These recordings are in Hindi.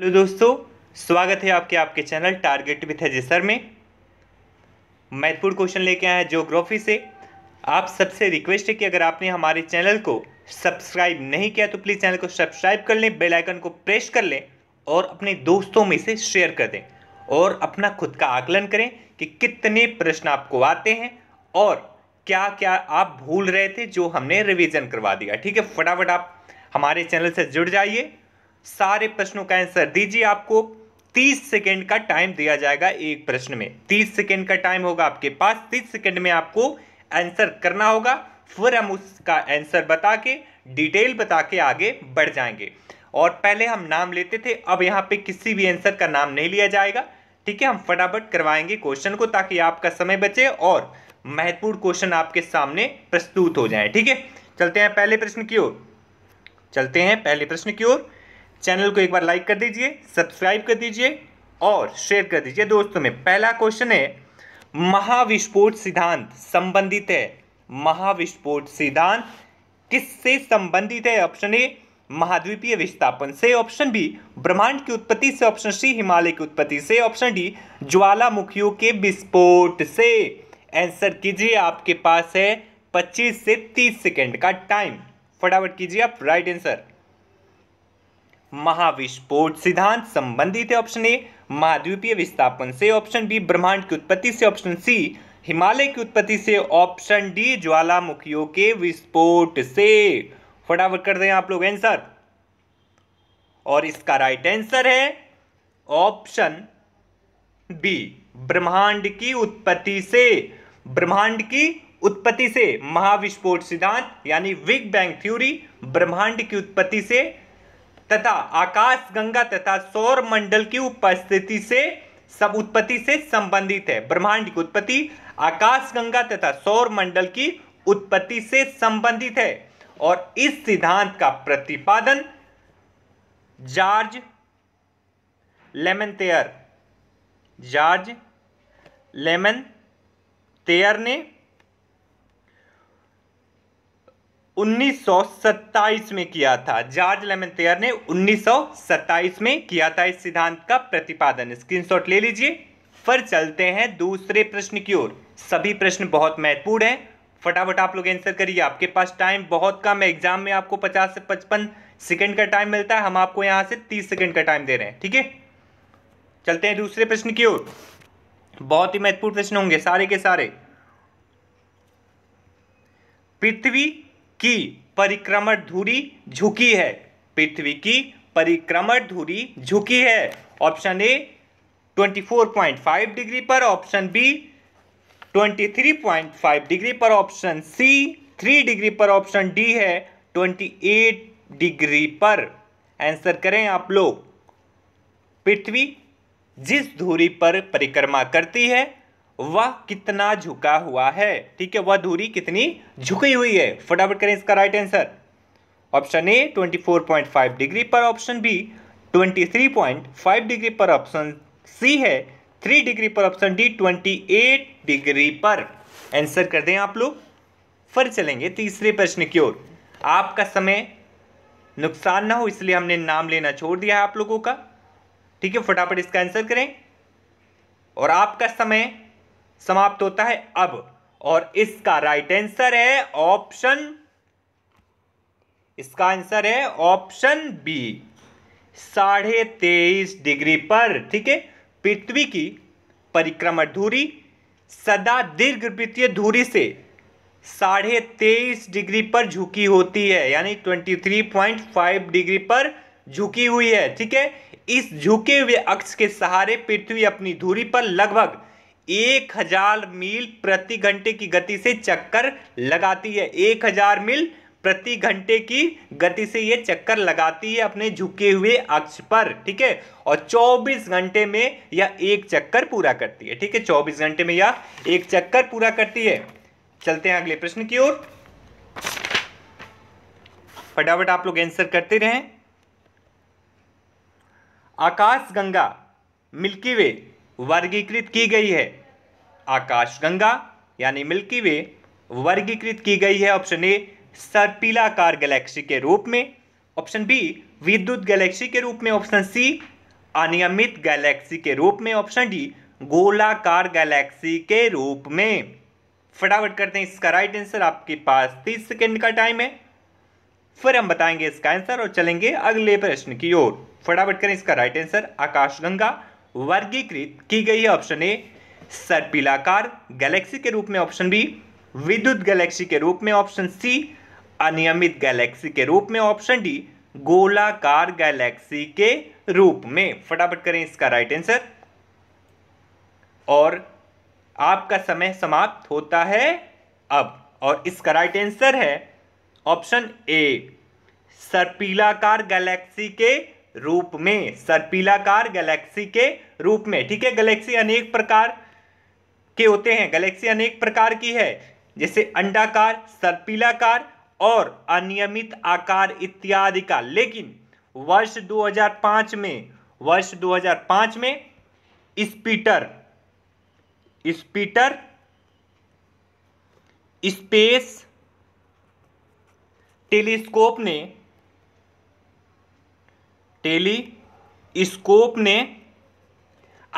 हेलो दोस्तों स्वागत है आपके आपके चैनल टारगेट विथ अजय में महत्वपूर्ण क्वेश्चन लेके आए हैं जोग्राफी से आप सबसे रिक्वेस्ट है कि अगर आपने हमारे चैनल को सब्सक्राइब नहीं किया तो प्लीज़ चैनल को सब्सक्राइब कर लें बेल आइकन को प्रेस कर लें और अपने दोस्तों में से शेयर कर दें और अपना खुद का आकलन करें कि कितने प्रश्न आपको आते हैं और क्या क्या आप भूल रहे थे जो हमने रिविजन करवा दिया ठीक है फटाफट आप हमारे चैनल से जुड़ जाइए सारे प्रश्नों का आंसर दीजिए आपको 30 सेकेंड का टाइम दिया जाएगा एक प्रश्न में 30 सेकेंड का टाइम होगा आपके पास 30 सेकेंड में आपको आंसर करना होगा फिर हम उसका आंसर बता के डिटेल बता के आगे बढ़ जाएंगे और पहले हम नाम लेते थे अब यहाँ पे किसी भी आंसर का नाम नहीं लिया जाएगा ठीक है हम फटाफट करवाएंगे क्वेश्चन को ताकि आपका समय बचे और महत्वपूर्ण क्वेश्चन आपके सामने प्रस्तुत हो जाए ठीक है चलते हैं पहले प्रश्न की ओर चलते हैं पहले प्रश्न की ओर चैनल को एक बार लाइक कर दीजिए सब्सक्राइब कर दीजिए और शेयर कर दीजिए दोस्तों में पहला क्वेश्चन है महाविस्फोट सिद्धांत संबंधित है महाविस्फोट सिद्धांत किससे संबंधित है ऑप्शन ए महाद्वीपीय विस्थापन से ऑप्शन बी ब्रह्मांड की उत्पत्ति से ऑप्शन सी हिमालय की उत्पत्ति से ऑप्शन डी ज्वालामुखियों के विस्फोट से आंसर कीजिए आपके पास है 25 से 30 सेकंड का टाइम फटाफट कीजिए आप राइट आंसर महाविस्फोट सिद्धांत संबंधित है ऑप्शन ए महाद्वीपीय विस्थापन से ऑप्शन बी ब्रह्मांड की उत्पत्ति से ऑप्शन सी हिमालय की उत्पत्ति से ऑप्शन डी ज्वालामुखियों के विस्फोट से फटाफट कर दें आप लोग आंसर और इसका राइट आंसर है ऑप्शन बी ब्रह्मांड की उत्पत्ति से ब्रह्मांड की उत्पत्ति से महाविस्फोट सिद्धांत यानी विग बैंग थ्योरी ब्रह्मांड की उत्पत्ति से तथा आकाशगंगा तथा सौर मंडल की उपस्थिति से सब उत्पत्ति से संबंधित है ब्रह्मांड की उत्पत्ति आकाशगंगा तथा सौर मंडल की उत्पत्ति से संबंधित है और इस सिद्धांत का प्रतिपादन George Lemaitre George Lemaitre ने 1927 में किया था जॉर्ज लेमनतेयर ने 1927 में किया था इस सिद्धांत का प्रतिपादन स्क्रीनशॉट ले लीजिए फिर चलते हैं दूसरे प्रश्न की ओर सभी प्रश्न बहुत महत्वपूर्ण हैं फटाफट आप लोग आंसर करिए आपके पास टाइम बहुत कम है एग्जाम में आपको 50 से 55 सेकंड का टाइम मिलता है हम आपको यहाँ से 30 सेकंड का टाइम दे रहे हैं ठीक है चलते हैं दूसरे प्रश्न की ओर बहुत ही महत्वपूर्ण प्रश्न होंगे सारे के सारे पृथ्वी की परिक्रमण धुरी झुकी है पृथ्वी की परिक्रमण धुरी झुकी है ऑप्शन ए 24.5 डिग्री पर ऑप्शन बी 23.5 डिग्री पर ऑप्शन सी 3 डिग्री पर ऑप्शन डी है 28 डिग्री पर आंसर करें आप लोग पृथ्वी जिस धुरी पर परिक्रमा करती है वह कितना झुका हुआ है ठीक है वह दूरी कितनी झुकी हुई है फटाफट करें इसका right answer option A 24.5 degree पर ऑप्शन बी 23.5 डिग्री पर ऑप्शन सी है 3 डिग्री पर ऑप्शन डी 28 डिग्री पर आंसर कर दें आप लोग फिर चलेंगे तीसरे प्रश्न की ओर आपका समय नुकसान ना हो इसलिए हमने नाम लेना छोड़ दिया है आप लोगों का ठीक है फटाफट इसका आंसर करें और आपका समय समाप्त होता है अब और इसका राइट आंसर है ऑप्शन इसका आंसर है ऑप्शन बी साढ़े तेईस डिग्री पर ठीक है पृथ्वी की परिक्रमा धूरी सदा दीर्घ वित्तीय धूरी से साढ़े तेईस डिग्री पर झुकी होती है यानी twenty three point five degree पर झुकी हुई है ठीक है इस झुके हुए अक्ष के सहारे पृथ्वी अपनी धूरी पर लगभग एक हजार मील प्रति घंटे की गति से चक्कर लगाती है एक हजार मील प्रति घंटे की गति से ये चक्कर लगाती है अपने झुके हुए अक्ष पर ठीक है और 24 घंटे में यह एक चक्कर पूरा करती है ठीक है 24 घंटे में यह एक चक्कर पूरा करती है चलते हैं अगले प्रश्न की ओर फटाफट आप लोग आंसर करते रहें आकाश गंगा मिल्की वे वर्गीकृत की गई है आकाशगंगा यानी मिल्की वे वर्गीकृत की गई है ऑप्शन ए सर्पीलाकार गैलेक्सी के रूप में ऑप्शन बी विद्युत गैलेक्सी के रूप में ऑप्शन सी अनियमित गैलेक्सी के रूप में ऑप्शन डी गोलाकार गैलेक्सी के रूप में फटाफट करते हैं इसका राइट आंसर आपके पास तीस सेकेंड का टाइम है फिर हम बताएंगे इसका आंसर और चलेंगे अगले प्रश्न की ओर फटाफट करें इसका राइट आंसर आकाशगंगा वर्गीकृत की गई है ऑप्शन ए सर्पिलाकार गैलेक्सी के रूप में ऑप्शन बी विद्युत गैलेक्सी के रूप में ऑप्शन सी अनियमित गैलेक्सी के रूप में ऑप्शन डी गोलाकार गैलेक्सी के रूप में फटाफट करें इसका राइट आंसर और आपका समय समाप्त होता है अब और इसका राइट आंसर है ऑप्शन ए सर्पिलाकार गैलेक्सी के रूप में सर्पिलाकार गैलेक्सी के रूप में ठीक है गैलेक्सी अनेक प्रकार के होते हैं गैलेक्सी अनेक प्रकार की है जैसे अंडाकार सर्पिलाकार और अनियमित आकार इत्यादि का लेकिन वर्ष 2005 में वर्ष 2005 में स्पीटर स्पीटर स्पेस टेलीस्कोप ने टेलीस्कोप ने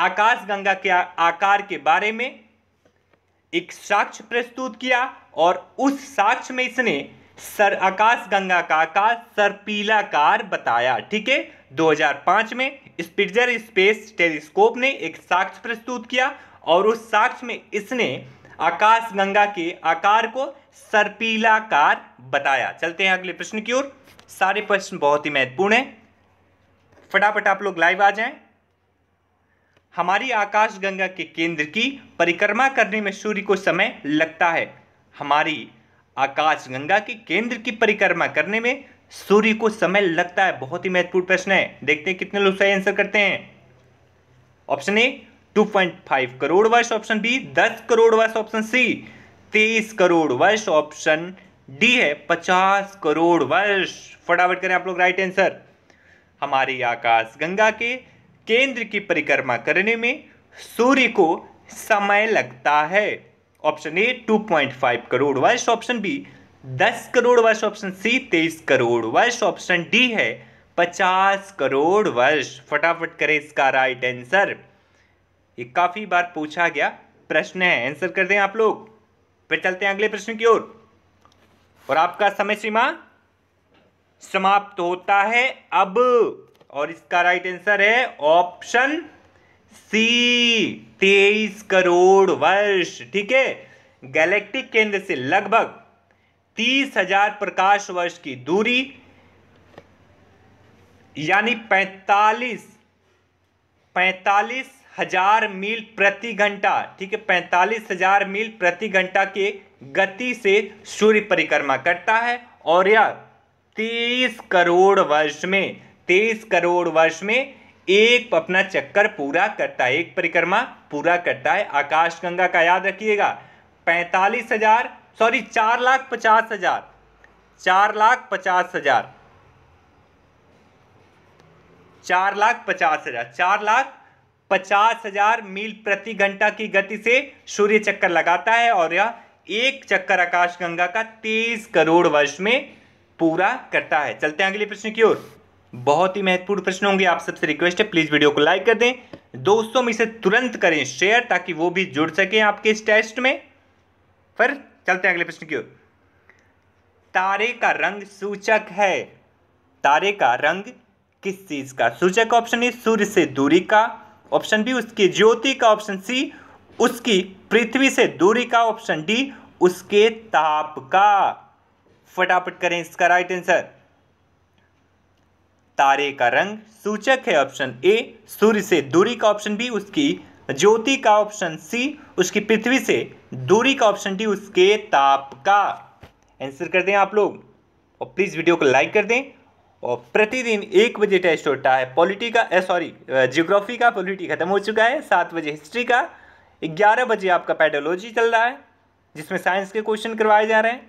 आकाशगंगा के आकार के बारे में एक साक्ष्य प्रस्तुत किया और उस साक्ष्य में इसने सर आकाशगंगा का आकार सरपीलाकार बताया ठीक है 2005 में स्पिटजर स्पेस टेलीस्कोप ने एक साक्ष्य प्रस्तुत किया और उस साक्ष्य में इसने आकाशगंगा के आकार को सर्पीलाकार बताया चलते हैं अगले प्रश्न की ओर सारे प्रश्न बहुत ही महत्वपूर्ण है फटाफट आप लोग लाइव आ जाएं हमारी आकाशगंगा के केंद्र की परिक्रमा करने में सूर्य को समय लगता है हमारी आकाशगंगा के केंद्र की परिक्रमा करने में सूर्य को समय लगता है बहुत ही महत्वपूर्ण प्रश्न है देखते हैं कितने लोग सही आंसर करते हैं ऑप्शन ए 2.5 करोड़ वर्ष ऑप्शन बी 10 करोड़ वर्ष ऑप्शन सी 23 करोड़ वर्ष ऑप्शन डी है 50 करोड़ वर्ष फटाफट करें आप लोग राइट आंसर हमारे आकाश गंगा के केंद्र की परिक्रमा करने में सूर्य को समय लगता है ऑप्शन ए 2.5 करोड़ वर्ष ऑप्शन बी 10 करोड़ वर्ष ऑप्शन सी 23 करोड़ वर्ष ऑप्शन डी है 50 करोड़ वर्ष फटाफट करें इसका राइट आंसर ये काफ़ी बार पूछा गया प्रश्न है आंसर कर दें आप लोग फिर चलते हैं अगले प्रश्न की ओर और, और आपका समय सीमा समाप्त होता है अब और इसका राइट आंसर है ऑप्शन सी तेईस करोड़ वर्ष ठीक है गैलेक्टिक केंद्र से लगभग तीस हजार प्रकाश वर्ष की दूरी यानी पैंतालीस पैंतालीस हजार मील प्रति घंटा ठीक है पैंतालीस हजार मील प्रति घंटा के गति से सूर्य परिक्रमा करता है और यह तेईस करोड़ वर्ष में तेईस करोड़ वर्ष में एक अपना चक्कर पूरा करता है एक परिक्रमा पूरा करता है आकाशगंगा का याद रखिएगा पैंतालीस हजार सॉरी चार लाख पचास हजार चार लाख पचास हजार चार लाख पचास हजार चार लाख पचास हजार मील प्रति घंटा की गति से सूर्य चक्कर लगाता है और यह एक चक्कर आकाशगंगा का तेईस करोड़ वर्ष में पूरा करता है चलते हैं अगले प्रश्न की ओर बहुत ही महत्वपूर्ण प्रश्न होंगे आप सबसे रिक्वेस्ट है प्लीज वीडियो को लाइक कर दें दोस्तों में इसे तुरंत करें शेयर ताकि वो भी जुड़ सके आपके इस टेस्ट में फिर चलते हैं अगले प्रश्न की ओर तारे का रंग सूचक है तारे का रंग किस चीज का सूचक ऑप्शन है सूर्य से दूरी का ऑप्शन बी उसकी ज्योति का ऑप्शन सी उसकी पृथ्वी से दूरी का ऑप्शन डी उसके ताप का फटाफट करें इसका राइट आंसर तारे का रंग सूचक है ऑप्शन ए सूर्य से दूरी का ऑप्शन बी उसकी ज्योति का ऑप्शन सी उसकी पृथ्वी से दूरी का ऑप्शन डी उसके ताप का आंसर कर दें आप लोग और प्लीज़ वीडियो को लाइक कर दें और प्रतिदिन एक बजे टेस्ट होता है पॉलिटी का सॉरी जियोग्राफी का पॉलिटी खत्म हो चुका है सात बजे हिस्ट्री का ग्यारह बजे आपका पैडोलॉजी चल रहा है जिसमें साइंस के क्वेश्चन करवाए जा रहे हैं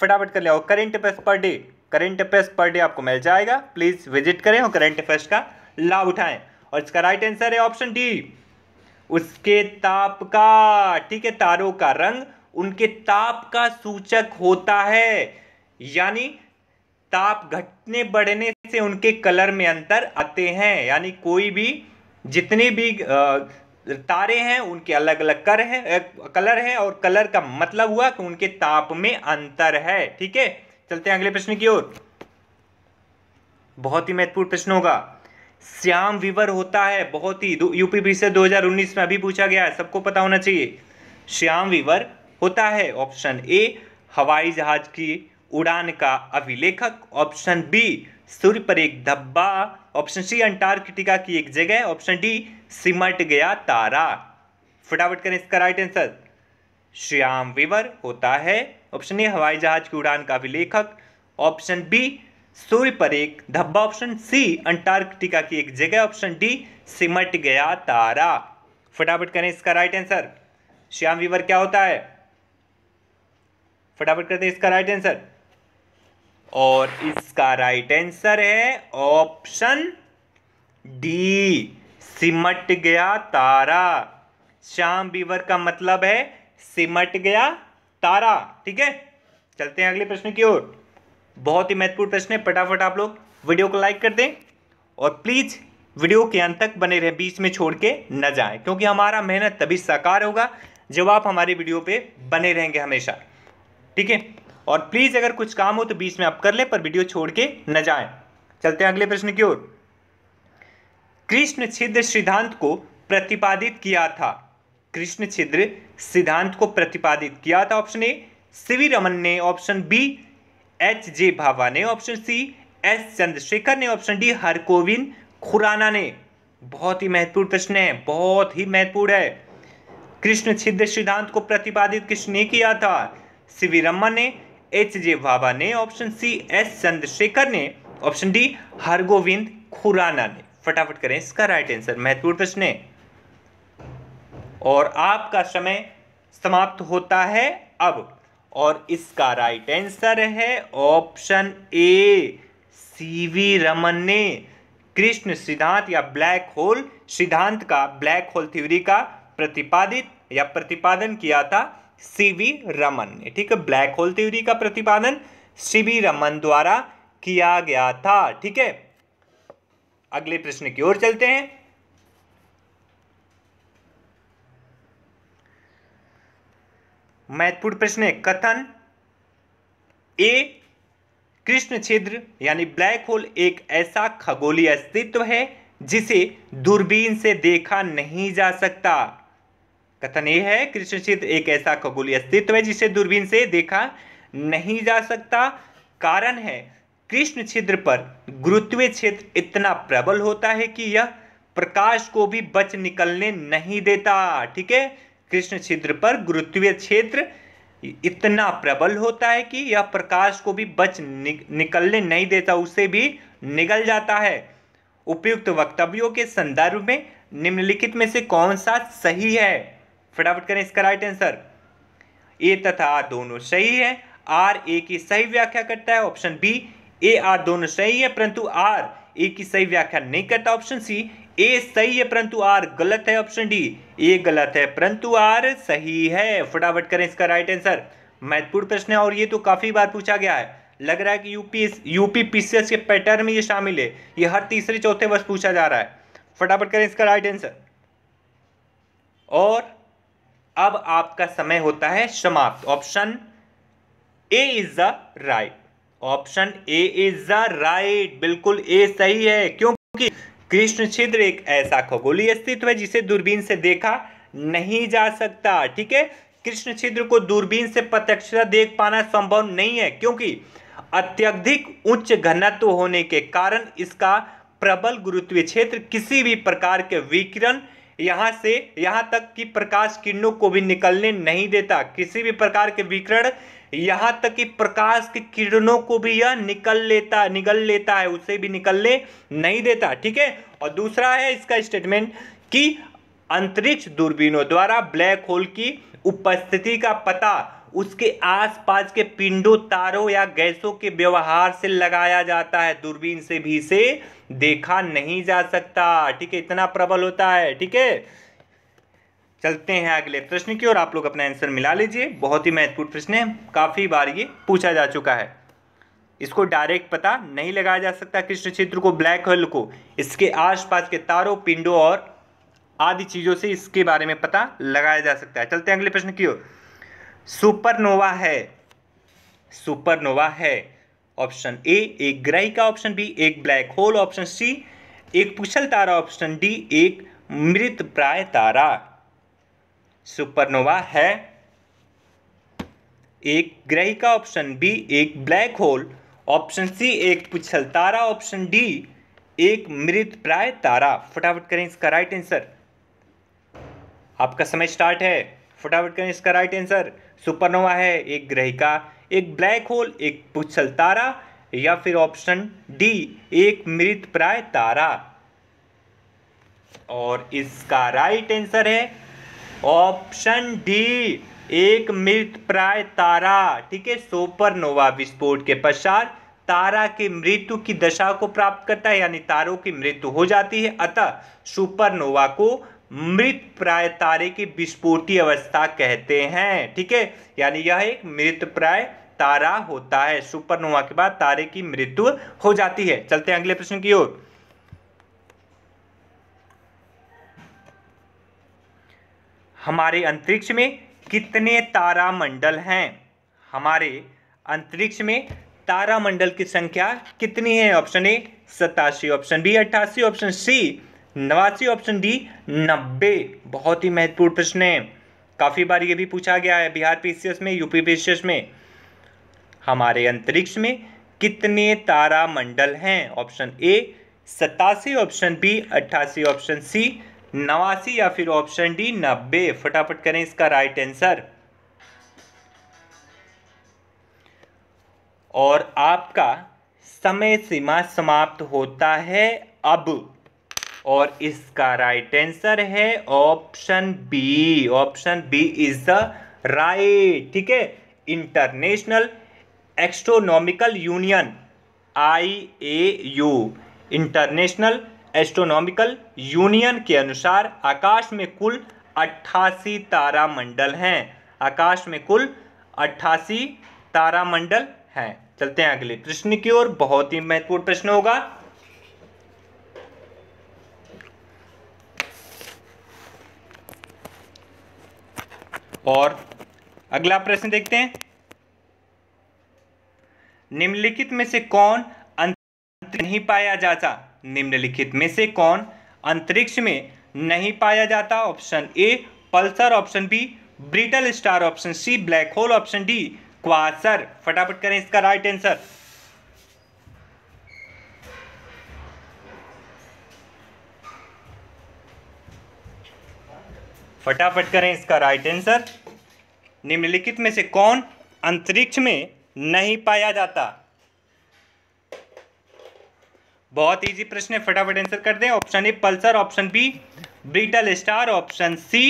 फटाफट कर लिया current affairs per day current affairs per day आपको मिल जाएगा प्लीज़ विजिट करें और करेंट अफेयर्स का लाभ उठाएं और इसका राइट आंसर है ऑप्शन डी उसके ताप का ठीक है तारों का रंग उनके ताप का सूचक होता है यानी ताप घटने बढ़ने से उनके कलर में अंतर आते हैं यानी कोई भी जितने भी तारे हैं उनके अलग अलग कर हैं कलर हैं और कलर का मतलब हुआ कि उनके ताप में अंतर है ठीक है चलते हैं अगले प्रश्न की ओर बहुत ही महत्वपूर्ण प्रश्न होगा श्याम विवर होता है बहुत ही यूपी बी से 2019 में अभी पूछा गया है सबको पता होना चाहिए श्याम विवर होता है ऑप्शन ए हवाई जहाज की उड़ान का अभिलेखक ऑप्शन बी सूर्य पर एक धब्बा ऑप्शन सी अंटार्कटिका की एक जगह ऑप्शन डी सिमट गया तारा फटाफट करें इसका राइट आंसर श्याम विवर होता है ऑप्शन ए हवाई जहाज की उड़ान का अभिलेखक ऑप्शन बी सूर्य पर एक धब्बा ऑप्शन सी अंटार्कटिका की एक जगह ऑप्शन डी सिमट गया तारा फटाफट करें इसका राइट आंसर श्याम विवर क्या होता है फटाफट करते हैं इसका राइट आंसर और इसका राइट आंसर है ऑप्शन डी सिमट गया तारा श्याम बीवर का मतलब है सिमट गया तारा ठीक है चलते हैं अगले प्रश्न की ओर बहुत ही महत्वपूर्ण प्रश्न है फटाफट आप लोग वीडियो को लाइक कर दें और प्लीज़ वीडियो के अंत तक बने रहें बीच में छोड़ के न जाएं क्योंकि हमारा मेहनत तभी साकार होगा जब आप हमारे वीडियो पे बने रहेंगे हमेशा ठीक है और प्लीज़ अगर कुछ काम हो तो बीच में आप कर लें पर वीडियो छोड़ के न जाए चलते हैं अगले प्रश्न की ओर कृष्ण छिद्र सिद्धांत को प्रतिपादित किया था कृष्ण छिद्र सिद्धांत को प्रतिपादित किया था ऑप्शन ए सीवी रमन ने option B H J Bhabha ने ऑप्शन सी एस चंद्रशेखर ने ऑप्शन डी हरकोविंद खुराना ने बहुत ही महत्वपूर्ण प्रश्न है बहुत ही महत्वपूर्ण है कृष्ण छिद्र सिद्धांत को प्रतिपादित किसने किया था सीवी रमन ने एच जे भाभा ने ऑप्शन सी एस चंद्रशेखर ने ऑप्शन डी हरगोविंद खुराना ने फटाफट करें इसका राइट आंसर महत्वपूर्ण प्रश्न है और आपका समय समाप्त होता है अब और इसका राइट आंसर है ऑप्शन ए सीवी रमन ने कृष्ण सिद्धांत या ब्लैक होल सिद्धांत का ब्लैक होल थ्योरी का प्रतिपादित या प्रतिपादन किया था सीवी रमन ने ठीक है ब्लैक होल थ्योरी का प्रतिपादन सीवी रमन द्वारा किया गया था ठीक है अगले प्रश्न की ओर चलते हैं महत्वपूर्ण प्रश्न है कथन ए कृष्ण छिद्र यानी ब्लैक होल एक ऐसा खगोलीय अस्तित्व है जिसे दूरबीन से देखा नहीं जा सकता कथन ए है कृष्ण छिद्र एक ऐसा खगोलीय अस्तित्व है जिसे दूरबीन से देखा नहीं जा सकता कारण है कृष्ण छिद्र पर गुरुत्वीय क्षेत्र इतना प्रबल होता है कि यह प्रकाश को भी बच निकलने नहीं देता ठीक है कृष्ण छिद्र पर गुरुत्वीय क्षेत्र इतना प्रबल होता है कि यह प्रकाश को भी बच निकलने नहीं देता उसे भी निकल जाता है उपयुक्त वक्तव्यों के संदर्भ में निम्नलिखित में से कौन सा सही है फटाफट करें इसका राइट आंसर ए तथा दोनों सही है आर ए की सही व्याख्या करता है ऑप्शन बी ए आर दोनों सही है परंतु आर ए की सही व्याख्या नहीं करता ऑप्शन सी ए सही है परंतु आर गलत है ऑप्शन डी ए गलत है परंतु आर सही है फटाफट करें इसका राइट आंसर महत्वपूर्ण प्रश्न है और ये तो काफ़ी बार पूछा गया है लग रहा है कि यूपी यूपी पीसीएस के पैटर्न में ये शामिल है ये हर तीसरे चौथे वर्ष पूछा जा रहा है फटाफट करें इसका राइट आंसर और अब आपका समय होता है समाप्त option A is the right option A is the right बिल्कुल ए सही है क्योंकि कृष्ण छिद्र एक ऐसा खगोलीय अस्तित्व है जिसे दूरबीन से देखा नहीं जा सकता ठीक है कृष्ण छिद्र को दूरबीन से प्रत्यक्षता देख पाना संभव नहीं है क्योंकि अत्यधिक उच्च घनत्व होने के कारण इसका प्रबल गुरुत्वीय क्षेत्र किसी भी प्रकार के विकिरण यहाँ से यहां तक कि प्रकाश किरणों को भी निकलने नहीं देता किसी भी प्रकार के विकिरण यहाँ तक कि प्रकाश की किरणों को भी यह निकल लेता निकल लेता है उसे भी निकलने नहीं देता ठीक है और दूसरा है इसका स्टेटमेंट कि अंतरिक्ष दूरबीनों द्वारा ब्लैक होल की उपस्थिति का पता उसके आसपास के पिंडों तारों या गैसों के व्यवहार से लगाया जाता है दूरबीन से भी से देखा नहीं जा सकता ठीक है इतना प्रबल होता है ठीक है चलते हैं अगले प्रश्न की ओर आप लोग अपना आंसर मिला लीजिए बहुत ही महत्वपूर्ण प्रश्न है काफ़ी बार ये पूछा जा चुका है इसको डायरेक्ट पता नहीं लगाया जा सकता कृष्ण क्षेत्र को ब्लैक होल को इसके आसपास के तारों पिंडों और आदि चीज़ों से इसके बारे में पता लगाया जा सकता है चलते हैं अगले प्रश्न की ओर सुपरनोवा है सुपरनोवा है ऑप्शन ए एक ग्रही का ऑप्शन बी एक ब्लैक होल ऑप्शन सी एक पुछल तारा ऑप्शन डी एक मृत प्राय तारा सुपरनोवा है एक ग्रहिका ऑप्शन बी एक ब्लैक होल ऑप्शन सी एक पुछल तारा ऑप्शन डी एक मृत प्राय तारा फटाफट करें इसका राइट आंसर आपका समय स्टार्ट है फटाफट करें इसका राइट आंसर सुपरनोवा है एक ग्रहिका एक ब्लैक होल एक पुछल तारा या फिर ऑप्शन डी एक मृत प्राय तारा और इसका राइट आंसर है ऑप्शन डी एक मृत प्राय तारा ठीक है सुपरनोवा विस्फोट के पश्चात तारा की मृत्यु की दशा को प्राप्त करता है यानी तारों की मृत्यु हो जाती है अतः सुपरनोवा को मृत प्राय तारे की विस्फोटी अवस्था कहते हैं ठीक है यानी यह एक मृत प्राय तारा होता है सुपरनोवा के बाद तारे की मृत्यु हो जाती है चलते हैं अगले प्रश्न की ओर हमारे अंतरिक्ष में कितने तारामंडल हैं हमारे अंतरिक्ष में तारामंडल की संख्या कितनी है ऑप्शन ए सतासी ऑप्शन बी अट्ठासी ऑप्शन सी नवासी ऑप्शन डी नब्बे बहुत ही महत्वपूर्ण प्रश्न है काफ़ी बार ये भी पूछा गया है बिहार पीसीएस में यूपी पीसीएस में हमारे अंतरिक्ष में कितने तारामंडल हैं ऑप्शन ए सतासी ऑप्शन बी अट्ठासी ऑप्शन सी नवासी या फिर ऑप्शन डी नब्बे फटाफट करें इसका राइट आंसर और आपका समय सीमा समाप्त होता है अब और इसका राइट आंसर है option B option B is the right ठीक है international astronomical union I A U international astronomical union के अनुसार आकाश में कुल अट्ठासी तारामंडल हैं आकाश में कुल अट्ठासी तारामंडल हैं चलते हैं अगले प्रश्न की ओर बहुत ही महत्वपूर्ण प्रश्न होगा और अगला प्रश्न देखते हैं निम्नलिखित में से कौन अंतरिक्ष नहीं पाया जाता निम्नलिखित में से कौन अंतरिक्ष में नहीं पाया जाता option A pulsar option B brittle star option C black hole option D quasar फटाफट करें इसका राइट आंसर फटाफट करें इसका राइट आंसर निम्नलिखित में से कौन अंतरिक्ष में नहीं पाया जाता बहुत इजी प्रश्न है फटाफट आंसर कर दें option A pulsar option B brittle star option C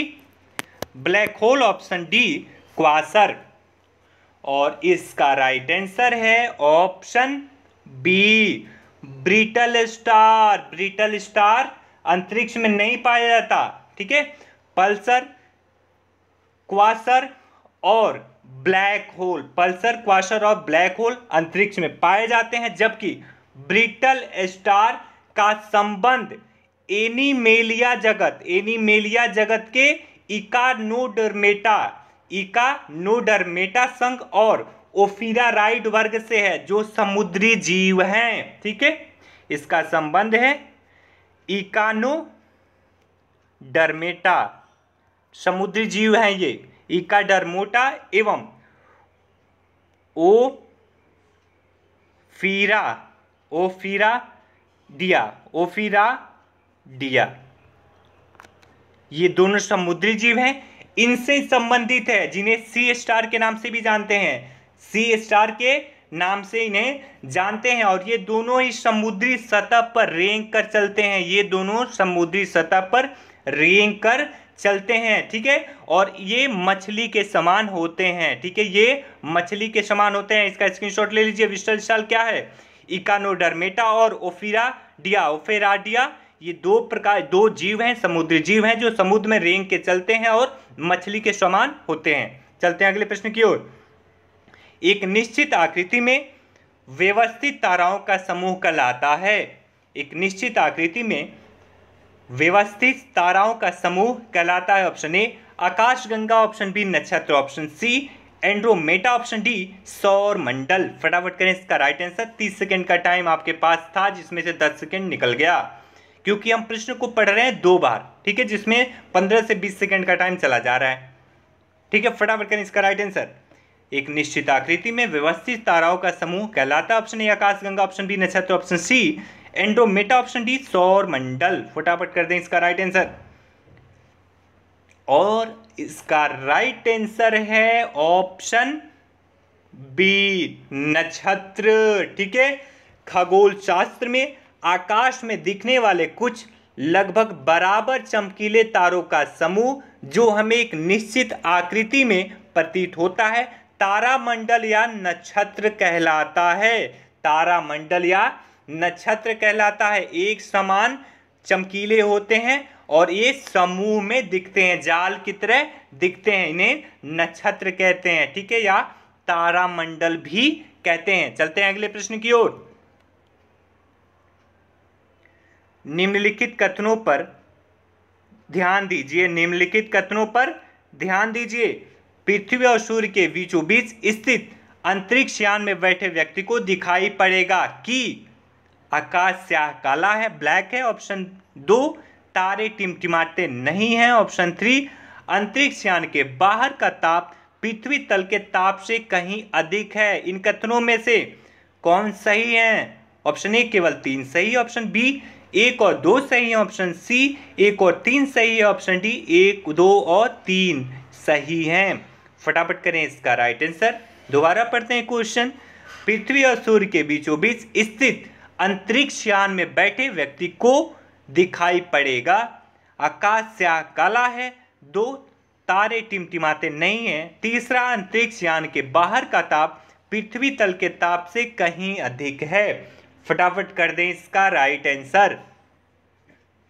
black hole option D quasar और इसका राइट आंसर है option B brittle star brittle star अंतरिक्ष में नहीं पाया जाता ठीक है पल्सर क्वासर और ब्लैक होल पल्सर क्वासर और ब्लैक होल अंतरिक्ष में पाए जाते हैं जबकि ब्रिटल स्टार का संबंध एनीमेलिया जगत एनीमेलिया जगत के इकानोडर्मेटा इकानोडर्मेटा संघ और ओफिरा राइड वर्ग से है जो समुद्री जीव हैं ठीक है इसका संबंध है इकानो डरमेटा समुद्री जीव हैं ये डरमोटा एवं ओ फीरा ओफिरा दिया ओफिरा दिया ये दोनों समुद्री जीव हैं इनसे संबंधित है जिन्हें सी स्टार के नाम से भी जानते हैं सी स्टार के नाम से इन्हें जानते हैं और ये दोनों ही समुद्री सतह पर रेंग कर चलते हैं ये दोनों समुद्री सतह पर रेंग कर चलते हैं ठीक है और ये मछली के समान होते हैं ठीक है ये मछली के समान होते हैं इसका स्क्रीनशॉट ले लीजिए विस्टल स्टाल क्या है इकानोडर्मेटा और डिया ओफेराडिया ये दो प्रकार दो जीव हैं समुद्री जीव हैं जो समुद्र में रेंग के चलते हैं और मछली के समान होते हैं चलते हैं अगले प्रश्न की ओर एक निश्चित आकृति में व्यवस्थित ताराओं का समूह कहलाता है एक निश्चित आकृति में व्यवस्थित ताराओं का समूह कहलाता है ऑप्शन ए आकाशगंगा ऑप्शन बी नक्षत्र option C Andromeda option D सौर मंडल फटाफट करें इसका राइट आंसर तीस सेकेंड का टाइम आपके पास था जिसमें से दस सेकेंड निकल गया क्योंकि हम प्रश्न को पढ़ रहे हैं दो बार ठीक है जिसमें पंद्रह से बीस सेकेंड का टाइम चला जा रहा है ठीक है फटाफट करें इसका राइट आंसर एक निश्चित आकृति में व्यवस्थित ताराओं का समूह कहलाता ऑप्शन ए गंगा ऑप्शन बी नक्षत्र option C Andromeda option D सौर मंडल फटाफट कर दें इसका राइट आंसर और इसका राइट आंसर है ऑप्शन बी नक्षत्र ठीक है खगोल शास्त्र में आकाश में दिखने वाले कुछ लगभग बराबर चमकीले तारों का समूह जो हमें एक निश्चित आकृति में प्रतीत होता है तारामंडल या नक्षत्र कहलाता है तारामंडल या नक्षत्र कहलाता है एक समान चमकीले होते हैं और ये समूह में दिखते हैं जाल की तरह दिखते हैं इन्हें नक्षत्र कहते हैं ठीक है या तारामंडल भी कहते हैं चलते हैं अगले प्रश्न की ओर निम्नलिखित कथनों पर ध्यान दीजिए निम्नलिखित कथनों पर ध्यान दीजिए पृथ्वी और सूर्य के बीचों बीच स्थित अंतरिक्ष यान में बैठे व्यक्ति को दिखाई पड़ेगा कि आकाश स्याह काला है ब्लैक है ऑप्शन दो तारे टिमटिमाते नहीं हैं ऑप्शन थ्री अंतरिक्ष यान के बाहर का ताप पृथ्वी तल के ताप से कहीं अधिक है इन कथनों में से कौन सही है ऑप्शन ए केवल तीन सही है ऑप्शन बी एक और दो सही है ऑप्शन सी एक और तीन सही है ऑप्शन डी एक दो और तीन सही हैं फटाफट करें इसका राइट आंसर दोबारा पढ़ते हैं क्वेश्चन पृथ्वी और सूर्य के बीचों बीच स्थित अंतरिक्ष यान में बैठे व्यक्ति को दिखाई पड़ेगा आकाश स्या काला है दो तारे टिमटिमाते नहीं हैं तीसरा अंतरिक्ष यान के बाहर का ताप पृथ्वी तल के ताप से कहीं अधिक है फटाफट कर दें इसका राइट आंसर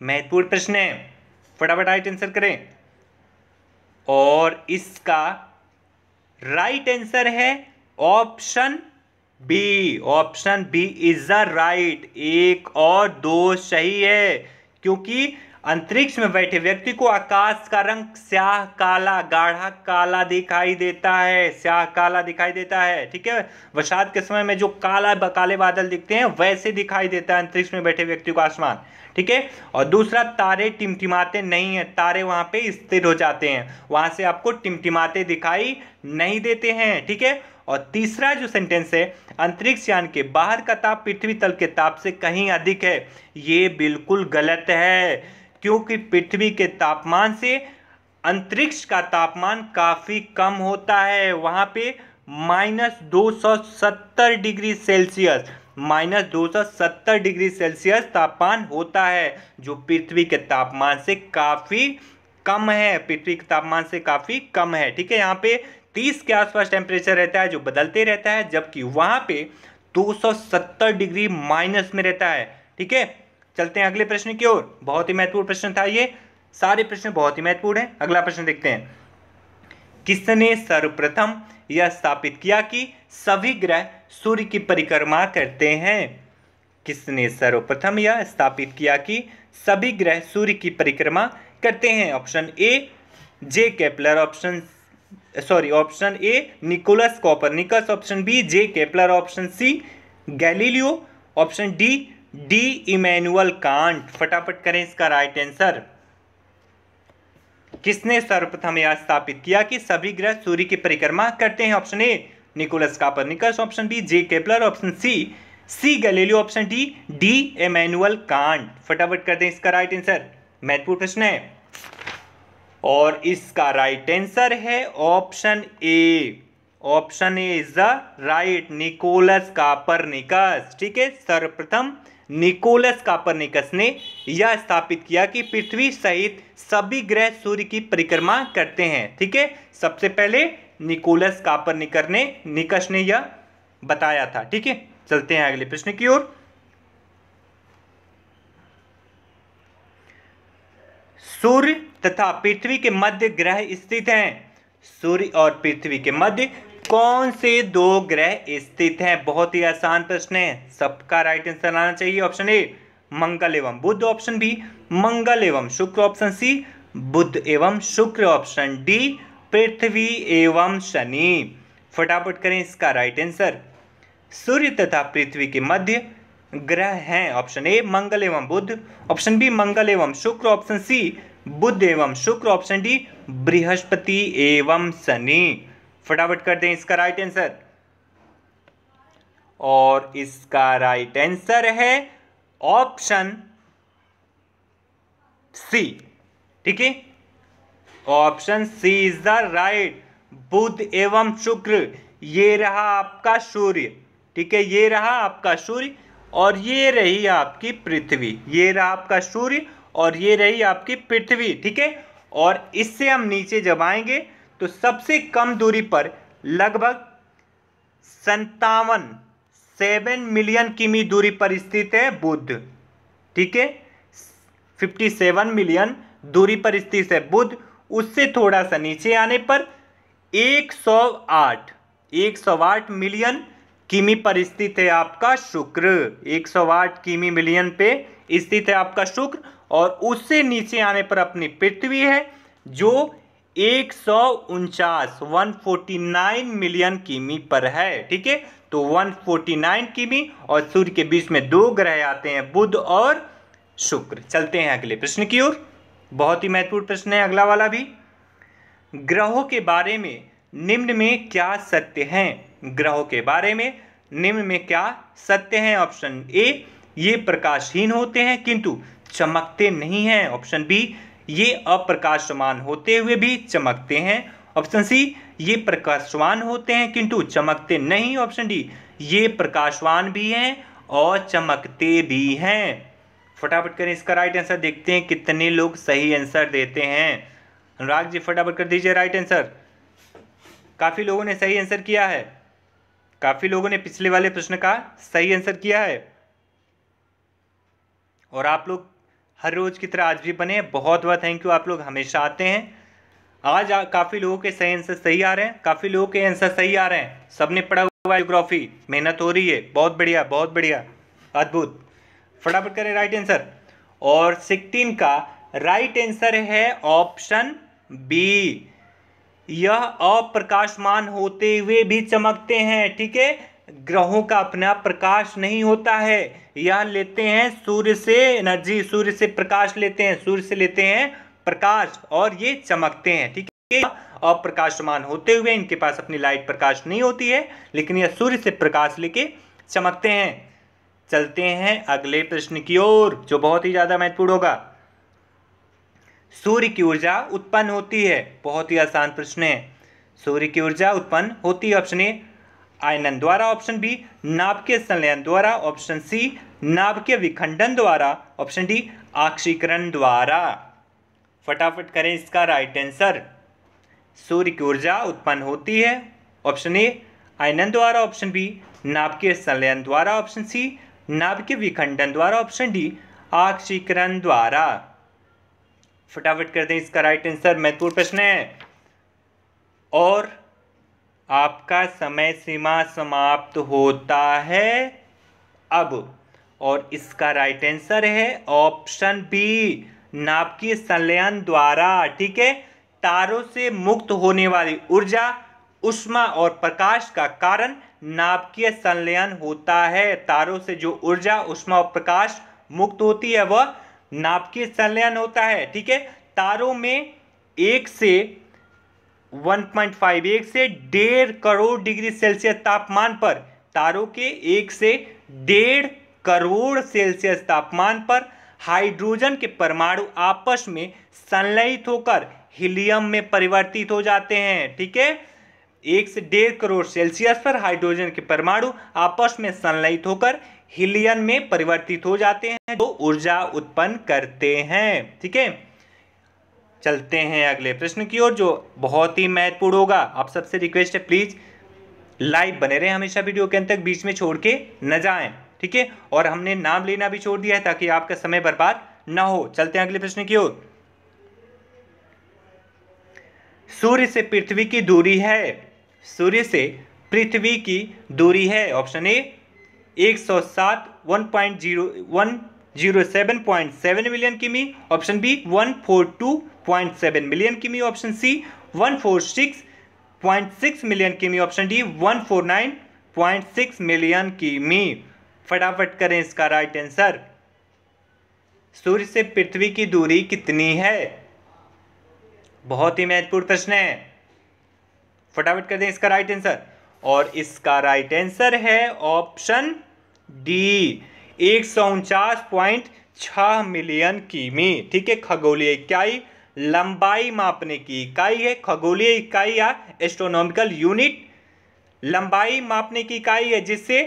महत्वपूर्ण प्रश्न है फटाफट राइट आंसर करें और इसका राइट आंसर है option B option B is the right एक और दो सही है क्योंकि अंतरिक्ष में बैठे व्यक्ति को आकाश का रंग स्याह काला गाढ़ा काला दिखाई देता है स्याह काला दिखाई देता है ठीक है वसात के समय में जो काला काले बादल दिखते हैं वैसे दिखाई देता है अंतरिक्ष में बैठे व्यक्ति को आसमान ठीक है और दूसरा तारे टिमटिमाते नहीं है तारे वहां पे स्थिर हो जाते हैं वहां से आपको टिमटिमाते दिखाई नहीं देते हैं ठीक है और तीसरा जो सेंटेंस है अंतरिक्ष यान के बाहर का ताप पृथ्वी तल के ताप से कहीं अधिक है ये बिल्कुल गलत है क्योंकि पृथ्वी के तापमान से अंतरिक्ष का तापमान काफ़ी कम होता है वहाँ पे माइनस दो सौ सत्तर डिग्री सेल्सियस माइनस दो सौ सत्तर डिग्री सेल्सियस तापमान होता है जो पृथ्वी के तापमान से काफ़ी कम है पृथ्वी के तापमान से काफ़ी कम है ठीक है यहाँ पे तीस के आसपास टेम्परेचर रहता है जो बदलते रहता है जबकि वहाँ पे 270 डिग्री माइनस में रहता है ठीक है चलते हैं अगले प्रश्न की ओर बहुत ही महत्वपूर्ण प्रश्न था ये सारे प्रश्न बहुत ही महत्वपूर्ण हैं अगला प्रश्न देखते हैं किसने सर्वप्रथम यह स्थापित किया कि सभी ग्रह सूर्य की परिक्रमा करते हैं किसने सर्वप्रथम यह स्थापित किया कि सभी ग्रह सूर्य की परिक्रमा करते हैं option A J Kepler option sorry option A Nicolaus Copernicus option B J Kepler option C Galileo option D D Immanuel Kant फटाफट करें इसका राइट आंसर किसने सर्वप्रथम यह स्थापित किया कि सभी ग्रह सूर्य की परिक्रमा करते हैं option A Nicolaus Copernicus option B J Kepler option C C Galileo option D D Immanuel Kant फटाफट कर दें इसका राइट आंसर महत्वपूर्ण प्रश्न है और इसका राइट आंसर है option A option A is the right Nicolaus Copernicus ठीक है सर्वप्रथम निकोलस कापरनिकस ने यह स्थापित किया कि पृथ्वी सहित सभी ग्रह सूर्य की परिक्रमा करते हैं ठीक है सबसे पहले निकोलस कापरनिकर ने निकस ने यह बताया था ठीक है चलते हैं अगले प्रश्न की ओर सूर्य तथा पृथ्वी के मध्य ग्रह स्थित हैं सूर्य और पृथ्वी के मध्य कौन से दो ग्रह स्थित हैं बहुत ही आसान प्रश्न है सबका राइट आंसर आना चाहिए ऑप्शन ए मंगल एवं बुद्ध ऑप्शन बी मंगल एवं शुक्र ऑप्शन सी बुद्ध एवं शुक्र ऑप्शन डी पृथ्वी एवं शनि फटाफट करें इसका राइट आंसर सूर्य तथा पृथ्वी के मध्य ग्रह हैं ऑप्शन ए मंगल एवं बुद्ध ऑप्शन बी मंगल एवं शुक्र ऑप्शन सी बुद्ध एवं शुक्र ऑप्शन डी बृहस्पति एवं शनि फटाफट कर दें इसका राइट आंसर और इसका राइट आंसर है ऑप्शन सी ठीक है option C is the right बुद्ध एवं शुक्र ये रहा आपका सूर्य ठीक है ये रहा आपका सूर्य और ये रही आपकी पृथ्वी ये रहा आपका सूर्य और ये रही आपकी पृथ्वी ठीक है और इससे हम नीचे जब आएंगे तो सबसे कम दूरी पर लगभग संतावन सेवन मिलियन किमी दूरी पर स्थित है बुद्ध ठीक है फिफ्टी सेवन मिलियन दूरी पर स्थित है बुद्ध उससे थोड़ा सा नीचे आने पर एक सौ आठ एक सौ आठ मिलियन किमी पर स्थित है आपका शुक्र एक सौ आठ किमी मिलियन पे स्थित है आपका शुक्र और उससे नीचे आने पर अपनी पृथ्वी है जो एक सौ उनचास वन फोर्टी नाइन मिलियन किमी पर है ठीक है तो वन फोर्टी नाइन किमी और सूर्य के बीच में दो ग्रह आते हैं बुध और शुक्र चलते हैं अगले प्रश्न की ओर बहुत ही महत्वपूर्ण प्रश्न है अगला वाला भी ग्रहों के बारे में निम्न में क्या सत्य हैं ग्रहों के बारे में निम्न में क्या सत्य हैं ऑप्शन ए ये प्रकाशहीन होते हैं किंतु चमकते नहीं हैं ऑप्शन बी ये अप्रकाशमान होते हुए भी चमकते हैं ऑप्शन सी ये प्रकाशवान होते हैं किंतु चमकते नहीं ऑप्शन डी ये प्रकाशवान भी हैं और चमकते भी हैं फटाफट करें इसका राइट आंसर देखते हैं कितने लोग सही आंसर देते हैं अनुराग जी फटाफट कर दीजिए राइट आंसर काफ़ी लोगों ने सही आंसर किया है काफ़ी लोगों ने पिछले वाले प्रश्न का सही आंसर किया है और आप लोग हर रोज़ की तरह आज भी बने बहुत बहुत थैंक यू आप लोग हमेशा आते हैं आज काफ़ी लोगों के सही आंसर सही आ रहे हैं काफ़ी लोगों के आंसर सही आ रहे हैं सबने पढ़ा हुआ बायोग्राफी मेहनत हो रही है बहुत बढ़िया बहुत बढ़िया अद्भुत फटाफट करें राइट आंसर और सिक्सटीन का राइट आंसर है ऑप्शन बी यह अप्रकाशमान होते हुए भी चमकते हैं ठीक है ग्रहों का अपना प्रकाश नहीं होता है यह लेते हैं सूर्य से एनर्जी सूर्य से प्रकाश लेते हैं सूर्य से लेते हैं प्रकाश और ये चमकते हैं ठीक है और प्रकाशमान होते हुए इनके पास अपनी लाइट प्रकाश नहीं होती है लेकिन यह सूर्य से प्रकाश लेके चमकते हैं चलते हैं अगले प्रश्न की ओर जो बहुत ही ज़्यादा महत्वपूर्ण होगा सूर्य की ऊर्जा उत्पन्न होती है बहुत ही आसान प्रश्न है सूर्य की ऊर्जा उत्पन्न होती है ऑप्शन ए आयनन द्वारा ऑप्शन बी नाभिकीय संलयन द्वारा ऑप्शन सी नाभिकीय विखंडन द्वारा ऑप्शन डी आक्षीकरण द्वारा फटाफट करें इसका राइट आंसर सूर्य की ऊर्जा उत्पन्न होती है ऑप्शन ए आयनन द्वारा ऑप्शन बी नाभिकीय संलयन द्वारा ऑप्शन सी नाभिकीय विखंडन द्वारा ऑप्शन डी आक्षीकरण द्वारा फटाफट कर दें इसका राइट आंसर महत्वपूर्ण प्रश्न है और आपका समय सीमा समाप्त होता है अब और इसका राइट आंसर है ऑप्शन बी नाभिकीय संलयन द्वारा ठीक है तारों से मुक्त होने वाली ऊर्जा उष्मा और प्रकाश का कारण नाभिकीय संलयन होता है तारों से जो ऊर्जा उष्मा और प्रकाश मुक्त होती है वह नाभिकीय संलयन होता है ठीक है तारों में एक से 1.51 से डेढ़ करोड़ डिग्री सेल्सियस तापमान पर तारों के एक से डेढ़ करोड़ सेल्सियस तापमान पर हाइड्रोजन के परमाणु आपस में संलयित होकर हीलियम में परिवर्तित हो जाते हैं ठीक है एक से डेढ़ करोड़ सेल्सियस पर हाइड्रोजन के परमाणु आपस में संलयित होकर हीलियम में परिवर्तित हो जाते हैं जो ऊर्जा उत्पन्न करते हैं ठीक है चलते हैं अगले प्रश्न की ओर जो बहुत ही महत्वपूर्ण होगा आप सबसे रिक्वेस्ट है प्लीज़ लाइव बने रहें हमेशा वीडियो के अंत तक बीच में छोड़ के न जाएं ठीक है और हमने नाम लेना भी छोड़ दिया है ताकि आपका समय बर्बाद ना हो चलते हैं अगले प्रश्न की ओर सूर्य से पृथ्वी की दूरी है सूर्य से पृथ्वी की दूरी है ऑप्शन ए एक सौ सात one point zero one zero seven point seven million किमी option B one four two point seven million किमी option C one four six point six million किमी option D one four nine point six million किमी फटाफट करें इसका राइट आंसर सूर्य से पृथ्वी की दूरी कितनी है बहुत ही महत्वपूर्ण प्रश्न है फटाफट कर दें इसका राइट आंसर और इसका राइट आंसर है ऑप्शन डी एक सौ उनचास पॉइंट छह मिलियन किमी ठीक है खगोलीय इकाई लंबाई मापने की इकाई है खगोलीय इकाई या एस्ट्रोनॉमिकल यूनिट लंबाई मापने की इकाई है जिससे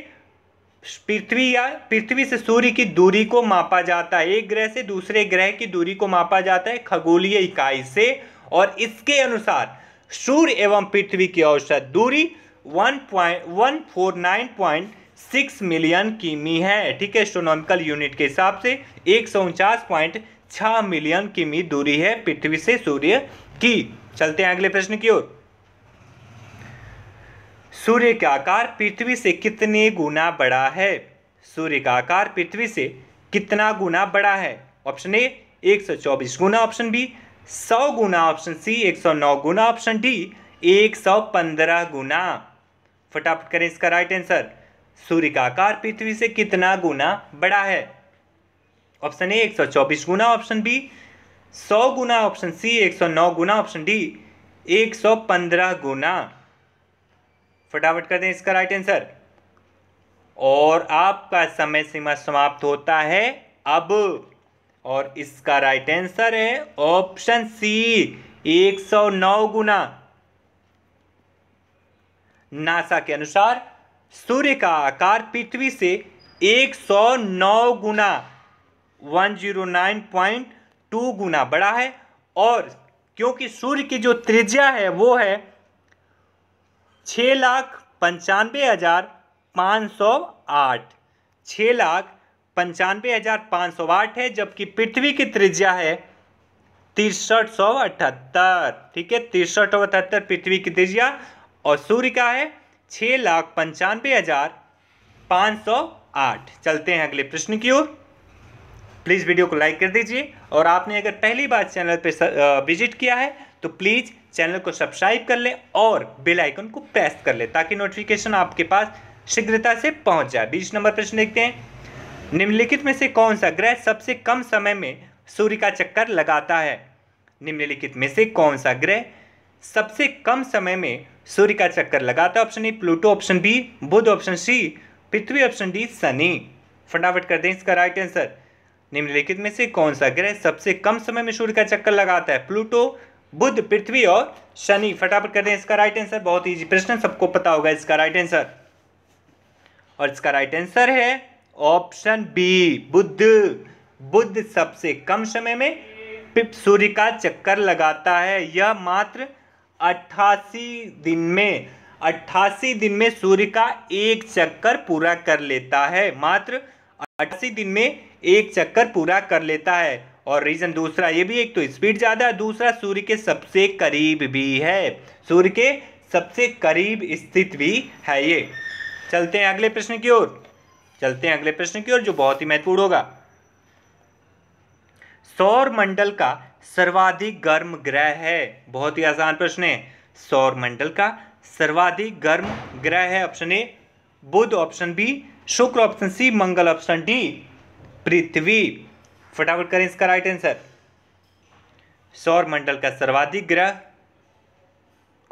पृथ्वी या पृथ्वी से सूर्य की दूरी को मापा जाता है एक ग्रह से दूसरे ग्रह की दूरी को मापा जाता है खगोलीय इकाई से और इसके अनुसार सूर्य एवं पृथ्वी की औसत दूरी one point one four nine point six million किमी है ठीक है एस्ट्रोनॉमिकल यूनिट के हिसाब से एक सौ उनचास पॉइंट छः मिलियन किमी दूरी है पृथ्वी से सूर्य की चलते हैं अगले प्रश्न की ओर सूर्य का आकार पृथ्वी से कितने गुना बड़ा है सूर्य का आकार पृथ्वी से कितना गुना बड़ा है ऑप्शन ए 124 गुना ऑप्शन बी 100 गुना ऑप्शन सी 109 गुना ऑप्शन डी 115 गुना फटाफट करें इसका राइट आंसर सूर्य का आकार पृथ्वी से कितना गुना बड़ा है ऑप्शन ए एक सौ चौबीस गुना ऑप्शन बी सौ गुना ऑप्शन सी एक सौ नौ गुना ऑप्शन डी एक सौ पंद्रह गुना फटाफट कर दें इसका राइट आंसर और आपका समय सीमा समाप्त होता है अब और इसका राइट आंसर है ऑप्शन सी एक सौ नौ गुना नासा के अनुसार सूर्य का आकार पृथ्वी से 109 गुना 109.2 गुना बड़ा है और क्योंकि सूर्य की जो त्रिज्या है वो है छ लाख पंचानवे हज़ार पाँच सौ आठ छ लाख पंचानवे हज़ार पाँच सौ आठ है जबकि पृथ्वी की त्रिज्या है तिरसठ सौ अठहत्तर ठीक है तिरसठ सौ अठहत्तर पृथ्वी की त्रिज्या और सूर्य का है छः लाख पंचानवे हज़ार पाँच सौ आठ चलते हैं अगले प्रश्न की ओर प्लीज़ वीडियो को लाइक कर दीजिए और आपने अगर पहली बार चैनल पर विजिट किया है तो प्लीज़ चैनल को सब्सक्राइब कर लें और बेल आइकन को प्रेस कर लें ताकि नोटिफिकेशन आपके पास शीघ्रता से पहुंच जाए बीस नंबर प्रश्न देखते हैं निम्नलिखित में से कौन सा ग्रह सबसे कम समय में सूर्य का चक्कर लगाता है निम्नलिखित में से कौन सा ग्रह सबसे कम समय में सूर्य का चक्कर लगाता है option A Pluto option B बुध ऑप्शन सी पृथ्वी ऑप्शन डी शनि फटाफट कर दें इसका राइट आंसर निम्नलिखित में से कौन सा ग्रह सबसे कम समय में सूर्य का चक्कर लगाता है प्लूटो बुध पृथ्वी और शनि फटाफट कर दें इसका राइट आंसर बहुत ईजी प्रश्न सबको पता होगा इसका राइट आंसर और इसका राइट आंसर है ऑप्शन बी बुद्ध बुद्ध सबसे कम समय में सूर्य का चक्कर लगाता है यह मात्र अट्ठासी दिन में अट्ठासी दिन में सूर्य का एक चक्कर पूरा कर लेता है मात्र अट्ठासी दिन में एक चक्कर पूरा कर लेता है और रीज़न दूसरा ये भी एक तो स्पीड ज़्यादा है दूसरा सूर्य के सबसे करीब भी है सूर्य के सबसे करीब स्थित भी है ये चलते हैं अगले प्रश्न की ओर चलते हैं अगले प्रश्न की ओर जो बहुत ही महत्वपूर्ण होगा सौर मंडल का सर्वाधिक गर्म ग्रह है बहुत ही आसान प्रश्न है सौर मंडल का सर्वाधिक गर्म ग्रह है ऑप्शन ए बुध ऑप्शन बी शुक्र ऑप्शन सी मंगल ऑप्शन डी पृथ्वी फटाफट करें इसका राइट आंसर सौर मंडल का सर्वाधिक ग्रह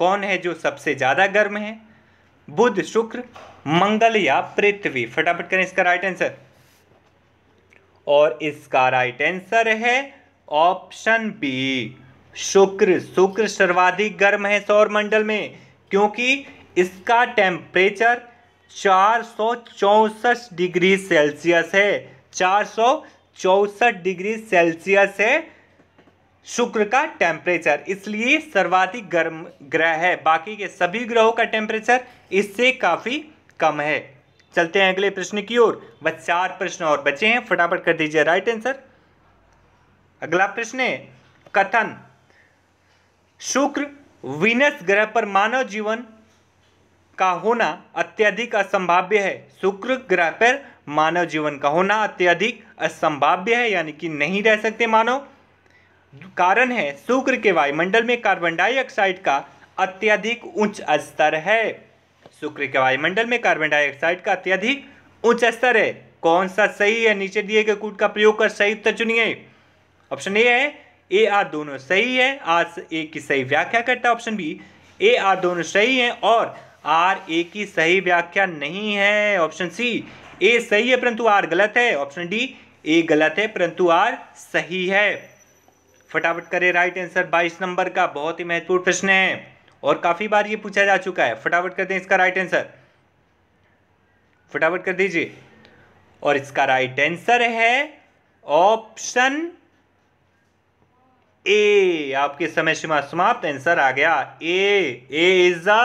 कौन है जो सबसे ज़्यादा गर्म है बुध शुक्र मंगल या पृथ्वी फटाफट करें इसका राइट आंसर और इसका राइट आंसर है ऑप्शन बी शुक्र शुक्र सर्वाधिक गर्म है सौर मंडल में क्योंकि इसका टेम्परेचर चार डिग्री सेल्सियस है चार डिग्री सेल्सियस है शुक्र का टेम्परेचर इसलिए सर्वाधिक गर्म ग्रह है बाकी के सभी ग्रहों का टेम्परेचर इससे काफ़ी कम है चलते हैं अगले प्रश्न की ओर बस चार प्रश्न और बचे हैं फटाफट कर दीजिए राइट आंसर अगला प्रश्न है कथन शुक्र वीनस ग्रह पर मानव जीवन का होना अत्यधिक असंभाव्य है शुक्र ग्रह पर मानव जीवन का होना अत्यधिक असंभाव्य है यानी कि नहीं रह सकते मानव कारण है शुक्र के वायुमंडल में कार्बन डाइऑक्साइड का अत्यधिक उच्च स्तर है शुक्र के वायुमंडल में कार्बन डाइऑक्साइड का अत्यधिक उच्च स्तर है कौन सा सही है नीचे दिए गए कूट का प्रयोग कर सही उत्तर चुनिए ऑप्शन ए है ए आर दोनों सही है आर ए की सही व्याख्या करता है ऑप्शन बी ए आर दोनों सही है और आर ए की सही व्याख्या नहीं है ऑप्शन सी ए सही है परंतु आर गलत है ऑप्शन डी ए गलत है परंतु आर सही है फटाफट करें राइट आंसर बाईस नंबर का बहुत ही महत्वपूर्ण प्रश्न है और काफ़ी बार ये पूछा जा चुका है फटाफट कर दें इसका राइट आंसर फटाफट कर दीजिए और इसका राइट आंसर है ऑप्शन ए आपके समय सीमा समाप्त आंसर आ गया A A is the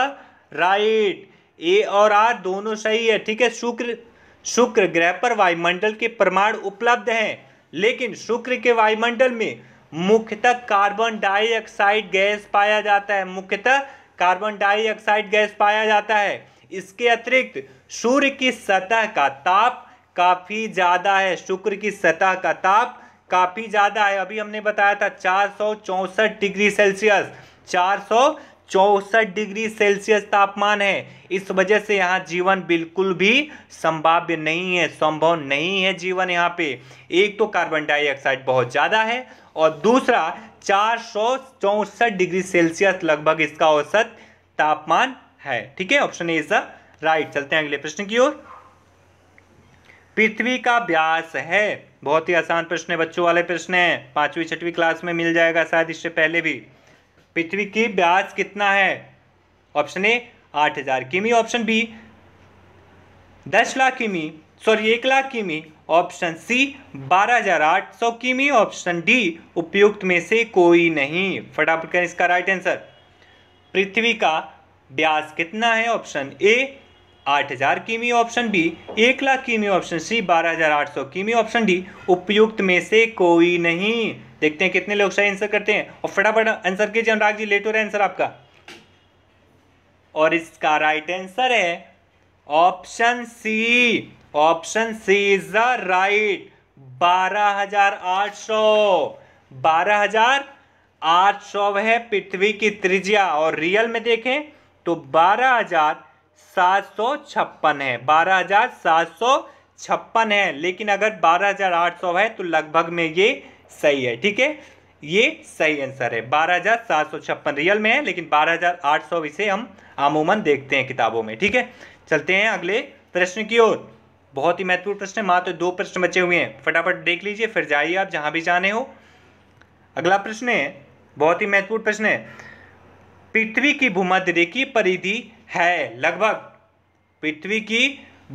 right A और आर दोनों सही है ठीक है शुक्र शुक्र ग्रह पर वायुमंडल के प्रमाण उपलब्ध हैं लेकिन शुक्र के वायुमंडल में मुख्यतः कार्बन डाइऑक्साइड गैस पाया जाता है मुख्यतः कार्बन डाइऑक्साइड गैस पाया जाता है इसके अतिरिक्त सूर्य की सतह का ताप काफ़ी ज़्यादा है शुक्र की सतह का ताप काफ़ी ज़्यादा है अभी हमने बताया था चार डिग्री सेल्सियस चार चौंसठ डिग्री सेल्सियस तापमान है इस वजह से यहाँ जीवन बिल्कुल भी संभाव्य नहीं है संभव नहीं है जीवन यहाँ पे एक तो कार्बन डाइऑक्साइड बहुत ज़्यादा है और दूसरा चार डिग्री सेल्सियस लगभग इसका औसत तापमान है ठीक है option A is the right चलते हैं अगले प्रश्न की ओर पृथ्वी का व्यास है बहुत ही आसान प्रश्न है बच्चों वाले प्रश्न है पांचवी छठवीं क्लास में मिल जाएगा शायद इससे पहले भी पृथ्वी की व्यास कितना है ऑप्शन ए आठ हजार किमी ऑप्शन बी दस लाख किमी सॉरी एक लाख किमी ऑप्शन सी बारह हजार आठ सौ किमी ऑप्शन डी उपयुक्त में से कोई नहीं फटाफट करें इसका राइट आंसर पृथ्वी का ब्यास कितना है ऑप्शन ए आठ हजार किमी ऑप्शन बी एक लाख किमी ऑप्शन सी बारह हजार आठ सौ किमी ऑप्शन डी उपयुक्त में से कोई नहीं देखते हैं कितने लोग सही आंसर करते हैं और फटाफट आंसर कीजिए अनुराग जी लेट हो रहा है आंसर आपका और इसका राइट आंसर है option C option C is the right बारह हजार आठ सौ बारह हजार आठ सौ है पृथ्वी की त्रिज्या और रियल में देखें तो बारह हजार सात सौ छप्पन है बारह हजार सात सौ छप्पन है लेकिन अगर बारह हजार आठ सौ है तो लगभग में ये सही है ठीक है ये सही आंसर है बारह हजार सात सौ छप्पन रियल में है लेकिन बारह हजार आठ सौ इसे हम अमूमन देखते हैं किताबों में ठीक है चलते हैं अगले प्रश्न की ओर बहुत ही महत्वपूर्ण प्रश्न है मात्र दो प्रश्न बचे हुए हैं फटाफट देख लीजिए फिर जाइए आप जहाँ भी जाने हो अगला प्रश्न है बहुत ही महत्वपूर्ण प्रश्न है पृथ्वी की भूमध्य रेखी परिधि है लगभग पृथ्वी की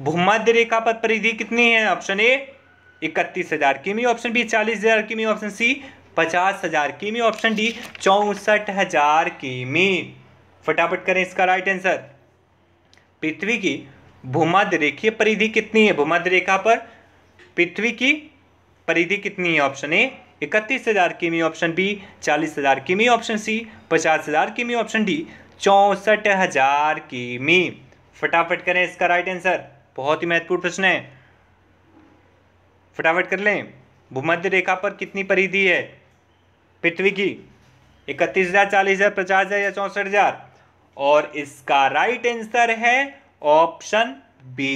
भूमध्य रेखा पर परिधि कितनी है ऑप्शन ए इकतीस हज़ार किमी ऑप्शन बी चालीस हज़ार किमी ऑप्शन सी पचास हज़ार किमी ऑप्शन डी चौसठ हज़ार किमी फटाफट करें इसका राइट आंसर पृथ्वी की भूमध्य रेखीय परिधि कितनी है भूमध्य रेखा पर पृथ्वी की परिधि कितनी है ऑप्शन ए इकतीस हज़ार किमी ऑप्शन बी चालीस हज़ार किमी ऑप्शन सी पचास हज़ार किमी ऑप्शन डी चौसठ हज़ार किमी फटाफट करें इसका राइट आंसर बहुत ही महत्वपूर्ण प्रश्न है फटाफट कर लें भूमध्य रेखा पर कितनी परिधि है पृथ्वी की इकतीस हज़ार चालीस हज़ार पचास हज़ार या चौसठ हज़ार और इसका राइट आंसर है ऑप्शन बी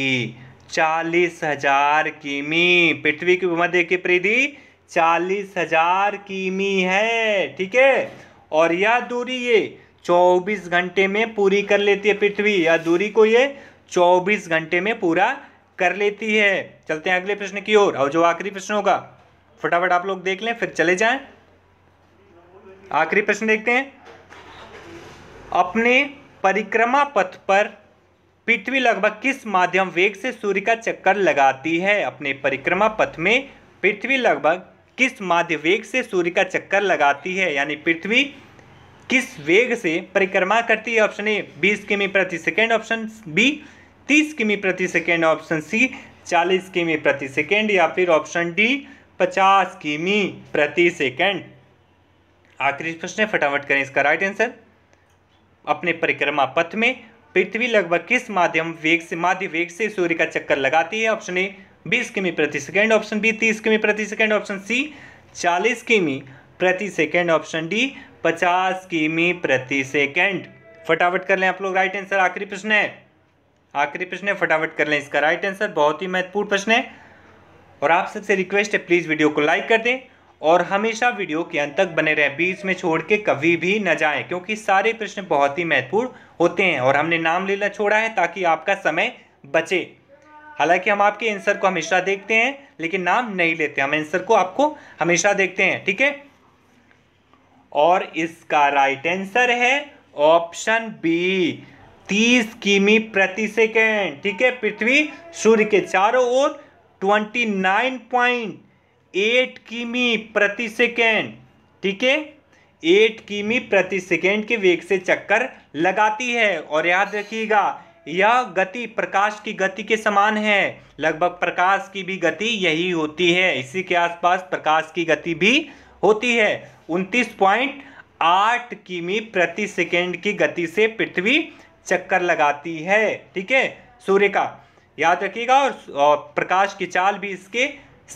चालीस हजार किमी पृथ्वी की भूमध्य की परिधि चालीस हजार किमी है ठीक है और यह दूरी ये चौबीस घंटे में पूरी कर लेती है पृथ्वी यह दूरी को ये चौबीस घंटे में पूरा कर लेती है चलते हैं अगले प्रश्न की ओर और जो आखिरी प्रश्न होगा फटाफट आप लोग देख लें फिर चले जाएं आखिरी प्रश्न देखते हैं अपने परिक्रमा पथ पर पृथ्वी लगभग किस माध्यम वेग से सूर्य का चक्कर लगाती है अपने परिक्रमा पथ में पृथ्वी लगभग किस माध्य वेग से सूर्य का चक्कर लगाती है यानी पृथ्वी किस वेग से परिक्रमा करती है ऑप्शन ए 20 किमी प्रति सेकेंड ऑप्शन बी 30 किमी प्रति सेकेंड ऑप्शन सी 40 किमी प्रति सेकेंड या फिर ऑप्शन डी 50 किमी प्रति सेकेंड आखिरी प्रश्न फटाफट करें इसका राइट आंसर अपने परिक्रमा पथ में पृथ्वी लगभग किस माध्यम वेग से माध्य वेग से सूर्य का चक्कर लगाती है ऑप्शन ए बीस किमी प्रति सेकेंड ऑप्शन बी तीस किमी प्रति सेकेंड ऑप्शन सी चालीस किमी प्रति सेकेंड ऑप्शन डी पचास किमी प्रति सेकेंड फटाफट कर लें आप लोग राइट आंसर आखिरी प्रश्न है आखिरी प्रश्न है फटाफट कर लें इसका राइट आंसर बहुत ही महत्वपूर्ण प्रश्न है और आप सबसे रिक्वेस्ट है प्लीज़ वीडियो को लाइक कर दें और हमेशा वीडियो के अंत तक बने रहें बीच में छोड़ के कभी भी न जाएं क्योंकि सारे प्रश्न बहुत ही महत्वपूर्ण होते हैं और हमने नाम लेना छोड़ा है ताकि आपका समय बचे हालांकि हम आपके आंसर को हमेशा देखते हैं लेकिन नाम नहीं लेते हम आंसर को आपको हमेशा देखते हैं ठीक है और इसका राइट आंसर है ऑप्शन बी तीस किमी प्रति सेकेंड ठीक है पृथ्वी सूर्य के चारों ओर ट्वेंटी नाइन पॉइंट एट किमी प्रति सेकेंड ठीक है एट किमी प्रति सेकेंड के वेग से चक्कर लगाती है और याद रखिएगा यह गति प्रकाश की गति के समान है लगभग प्रकाश की भी गति यही होती है इसी के आसपास प्रकाश की गति भी होती है उनतीस पॉइंट आठ किमी प्रति सेकेंड की गति से पृथ्वी चक्कर लगाती है ठीक है सूर्य का याद रखिएगा और प्रकाश की चाल भी इसके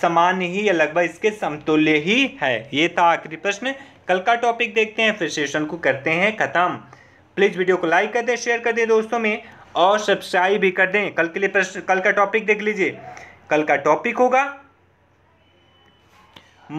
समान ही या लगभग इसके समतुल्य ही है ये था आखिरी प्रश्न कल का टॉपिक देखते हैं फिर सेशन को करते हैं ख़त्म प्लीज़ वीडियो को लाइक कर दें शेयर कर दें दोस्तों में और सब्सक्राइब भी कर दें कल के लिए प्रश्न कल का टॉपिक देख लीजिए कल का टॉपिक होगा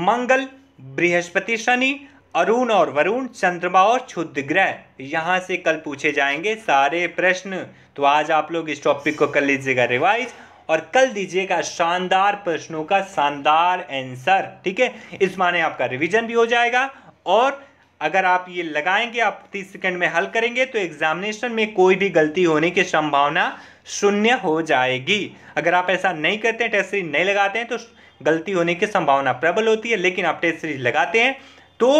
मंगल बृहस्पति शनि अरुण और वरुण चंद्रमा और क्षुद्र ग्रह यहाँ से कल पूछे जाएंगे सारे प्रश्न तो आज आप लोग इस टॉपिक को कर लीजिएगा रिवाइज और कल दीजिएगा शानदार प्रश्नों का शानदार आंसर ठीक है इस माने आपका रिवीजन भी हो जाएगा और अगर आप ये लगाएंगे आप तीस सेकंड में हल करेंगे तो एग्जामिनेशन में कोई भी गलती होने की संभावना शून्य हो जाएगी अगर आप ऐसा नहीं करते हैं टेस्ट सीरीज नहीं लगाते हैं तो गलती होने की संभावना प्रबल होती है लेकिन आप टेस्ट सीरीज लगाते हैं तो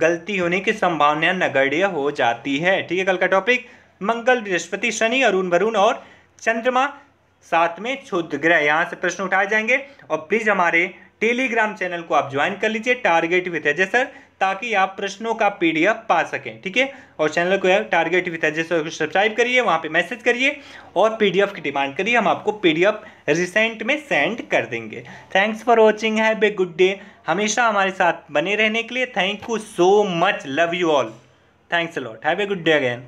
गलती होने की संभावना नगण्य हो जाती है ठीक है कल का टॉपिक मंगल बृहस्पति शनि अरुण वरुण और चंद्रमा साथ में क्षुद्र ग्रह यहाँ से प्रश्न उठाए जाएंगे और प्लीज़ हमारे टेलीग्राम चैनल को आप ज्वाइन कर लीजिए टारगेट विथ अजय सर ताकि आप प्रश्नों का पीडीएफ पा सकें ठीक है और चैनल को टारगेट विथ अजय सर को सब्सक्राइब करिए वहाँ पे मैसेज करिए और पीडीएफ की डिमांड करिए हम आपको पीडीएफ रिसेंट में सेंड कर देंगे thanks for watching have a good day हमेशा हमारे साथ बने रहने के लिए thank you so much love you all thanks lot have a good day again